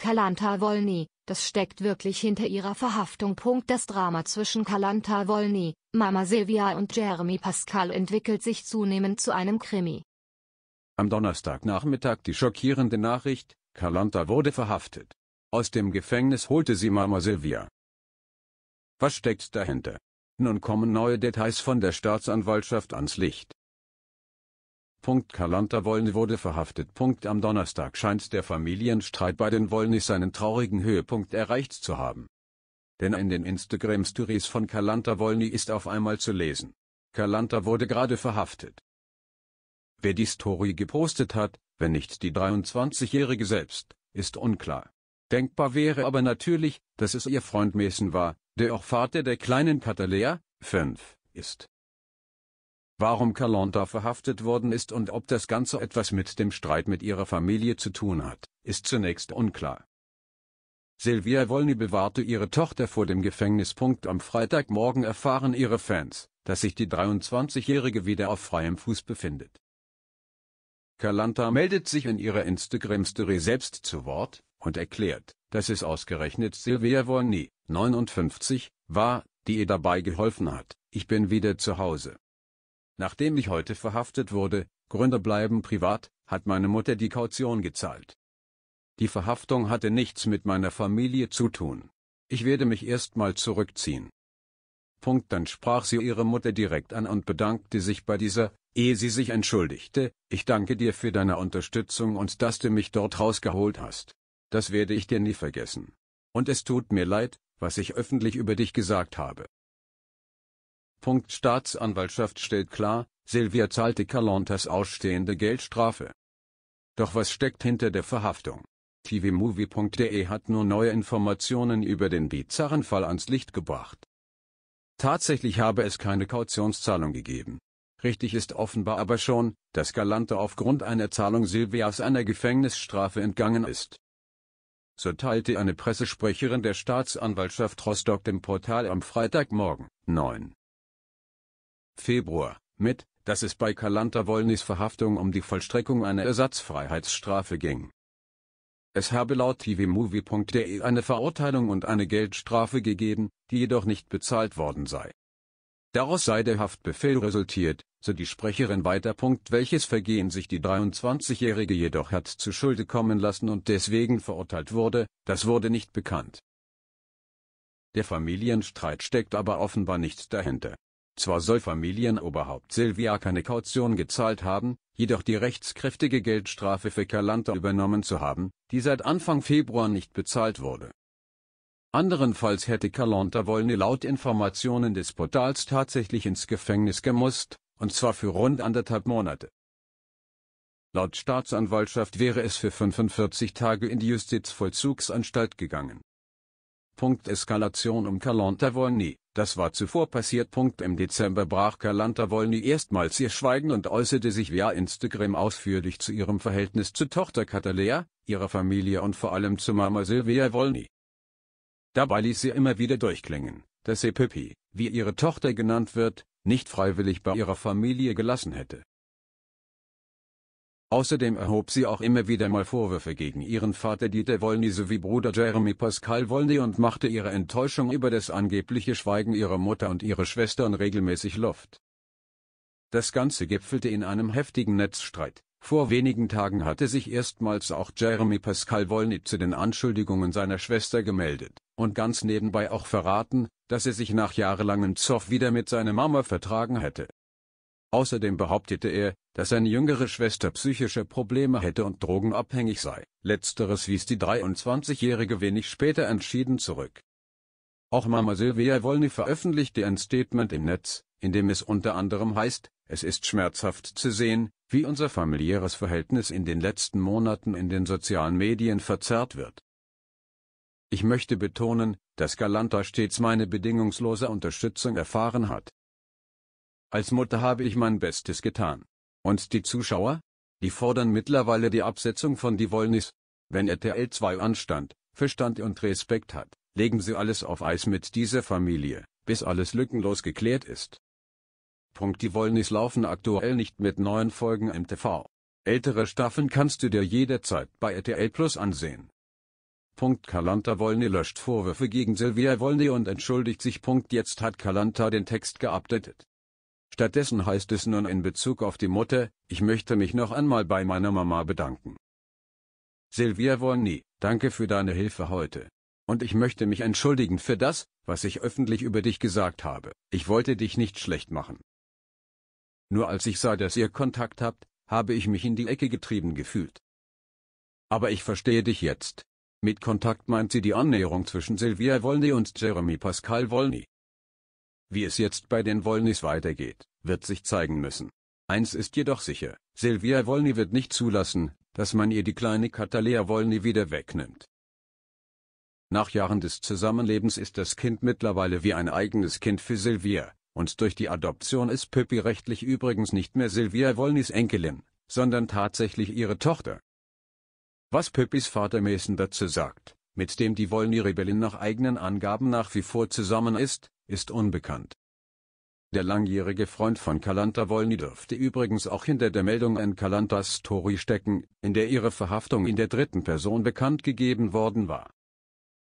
Kalanta Wolny, das steckt wirklich hinter ihrer Verhaftung. Das Drama zwischen Kalanta Wolny, Mama Silvia und Jeremy Pascal entwickelt sich zunehmend zu einem Krimi. Am Donnerstagnachmittag die schockierende Nachricht, Kalanta wurde verhaftet. Aus dem Gefängnis holte sie Mama Silvia. Was steckt dahinter? Nun kommen neue Details von der Staatsanwaltschaft ans Licht. Punkt Kalanta Wollny wurde verhaftet. Punkt am Donnerstag scheint der Familienstreit bei den Wollnys seinen traurigen Höhepunkt erreicht zu haben. Denn in den Instagram-Stories von Kalanta Wollny ist auf einmal zu lesen. Kalanta wurde gerade verhaftet. Wer die Story gepostet hat, wenn nicht die 23-Jährige selbst, ist unklar. Denkbar wäre aber natürlich, dass es ihr Freund Mason war, der auch Vater der kleinen Katalea, 5, ist warum Kalanta verhaftet worden ist und ob das Ganze etwas mit dem Streit mit ihrer Familie zu tun hat, ist zunächst unklar. Silvia Wolny bewahrte ihre Tochter vor dem Gefängnis. Am Freitagmorgen erfahren ihre Fans, dass sich die 23-Jährige wieder auf freiem Fuß befindet. Kalanta meldet sich in ihrer Instagram-Story selbst zu Wort und erklärt, dass es ausgerechnet Silvia Wolny, 59, war, die ihr dabei geholfen hat. Ich bin wieder zu Hause. Nachdem ich heute verhaftet wurde, Gründe bleiben privat, hat meine Mutter die Kaution gezahlt. Die Verhaftung hatte nichts mit meiner Familie zu tun. Ich werde mich erstmal zurückziehen. Punkt. Dann sprach sie ihre Mutter direkt an und bedankte sich bei dieser, ehe sie sich entschuldigte, ich danke dir für deine Unterstützung und dass du mich dort rausgeholt hast. Das werde ich dir nie vergessen. Und es tut mir leid, was ich öffentlich über dich gesagt habe. Punkt Staatsanwaltschaft stellt klar, Silvia zahlte Calantas ausstehende Geldstrafe. Doch was steckt hinter der Verhaftung? tvmovie.de hat nur neue Informationen über den bizarren Fall ans Licht gebracht. Tatsächlich habe es keine Kautionszahlung gegeben. Richtig ist offenbar aber schon, dass Galante aufgrund einer Zahlung Silvias einer Gefängnisstrafe entgangen ist. So teilte eine Pressesprecherin der Staatsanwaltschaft Rostock dem Portal am Freitagmorgen, 9. Februar, mit, dass es bei Kalanta Wollnys Verhaftung um die Vollstreckung einer Ersatzfreiheitsstrafe ging. Es habe laut tvmovie.de eine Verurteilung und eine Geldstrafe gegeben, die jedoch nicht bezahlt worden sei. Daraus sei der Haftbefehl resultiert, so die Sprecherin weiter. Welches Vergehen sich die 23-Jährige jedoch hat zu Schulde kommen lassen und deswegen verurteilt wurde, das wurde nicht bekannt. Der Familienstreit steckt aber offenbar nicht dahinter. Zwar soll Familienoberhaupt Silvia keine Kaution gezahlt haben, jedoch die rechtskräftige Geldstrafe für Calanta übernommen zu haben, die seit Anfang Februar nicht bezahlt wurde. Anderenfalls hätte Calanta Wollne laut Informationen des Portals tatsächlich ins Gefängnis gemusst, und zwar für rund anderthalb Monate. Laut Staatsanwaltschaft wäre es für 45 Tage in die Justizvollzugsanstalt gegangen. Punkt Eskalation um Kalantavolny, das war zuvor passiert. Punkt Im Dezember brach Kalantavolny erstmals ihr Schweigen und äußerte sich via Instagram ausführlich zu ihrem Verhältnis zu Tochter Katalea, ihrer Familie und vor allem zu Mama Silvia Wolny. Dabei ließ sie immer wieder durchklingen, dass sie Pippi, wie ihre Tochter genannt wird, nicht freiwillig bei ihrer Familie gelassen hätte. Außerdem erhob sie auch immer wieder mal Vorwürfe gegen ihren Vater Dieter Wollny sowie Bruder Jeremy Pascal Wollny und machte ihre Enttäuschung über das angebliche Schweigen ihrer Mutter und ihrer Schwestern regelmäßig Luft. Das Ganze gipfelte in einem heftigen Netzstreit. Vor wenigen Tagen hatte sich erstmals auch Jeremy Pascal Wollny zu den Anschuldigungen seiner Schwester gemeldet und ganz nebenbei auch verraten, dass er sich nach jahrelangem Zoff wieder mit seiner Mama vertragen hätte. Außerdem behauptete er, dass seine jüngere Schwester psychische Probleme hätte und drogenabhängig sei. Letzteres wies die 23-Jährige wenig später entschieden zurück. Auch Mama Silvia Wolny veröffentlichte ein Statement im Netz, in dem es unter anderem heißt, es ist schmerzhaft zu sehen, wie unser familiäres Verhältnis in den letzten Monaten in den sozialen Medien verzerrt wird. Ich möchte betonen, dass Galanta stets meine bedingungslose Unterstützung erfahren hat. Als Mutter habe ich mein Bestes getan. Und die Zuschauer? Die fordern mittlerweile die Absetzung von Divolnis. Wenn RTL 2 Anstand, Verstand und Respekt hat, legen sie alles auf Eis mit dieser Familie, bis alles lückenlos geklärt ist. Punkt Divolnis laufen aktuell nicht mit neuen Folgen im TV. Ältere Staffeln kannst du dir jederzeit bei RTL Plus ansehen. Punkt Kalanta Wolny löscht Vorwürfe gegen Silvia Wolny und entschuldigt sich. Punkt Jetzt hat Kalanta den Text geupdatet. Stattdessen heißt es nun in Bezug auf die Mutter, ich möchte mich noch einmal bei meiner Mama bedanken. Silvia Wolny, danke für deine Hilfe heute. Und ich möchte mich entschuldigen für das, was ich öffentlich über dich gesagt habe. Ich wollte dich nicht schlecht machen. Nur als ich sah, dass ihr Kontakt habt, habe ich mich in die Ecke getrieben gefühlt. Aber ich verstehe dich jetzt. Mit Kontakt meint sie die Annäherung zwischen Silvia Wolny und Jeremy Pascal Wolny. Wie es jetzt bei den Wollnis weitergeht, wird sich zeigen müssen. Eins ist jedoch sicher, Silvia Wollny wird nicht zulassen, dass man ihr die kleine Katalea Wollny wieder wegnimmt. Nach Jahren des Zusammenlebens ist das Kind mittlerweile wie ein eigenes Kind für Silvia, und durch die Adoption ist Pippi rechtlich übrigens nicht mehr Silvia Wollnys Enkelin, sondern tatsächlich ihre Tochter. Was Pippis Vater Mason dazu sagt, mit dem die wollny rebellin nach eigenen Angaben nach wie vor zusammen ist, ist unbekannt. Der langjährige Freund von Kalanta Wolny dürfte übrigens auch hinter der Meldung an Kalantas Story stecken, in der ihre Verhaftung in der dritten Person bekannt gegeben worden war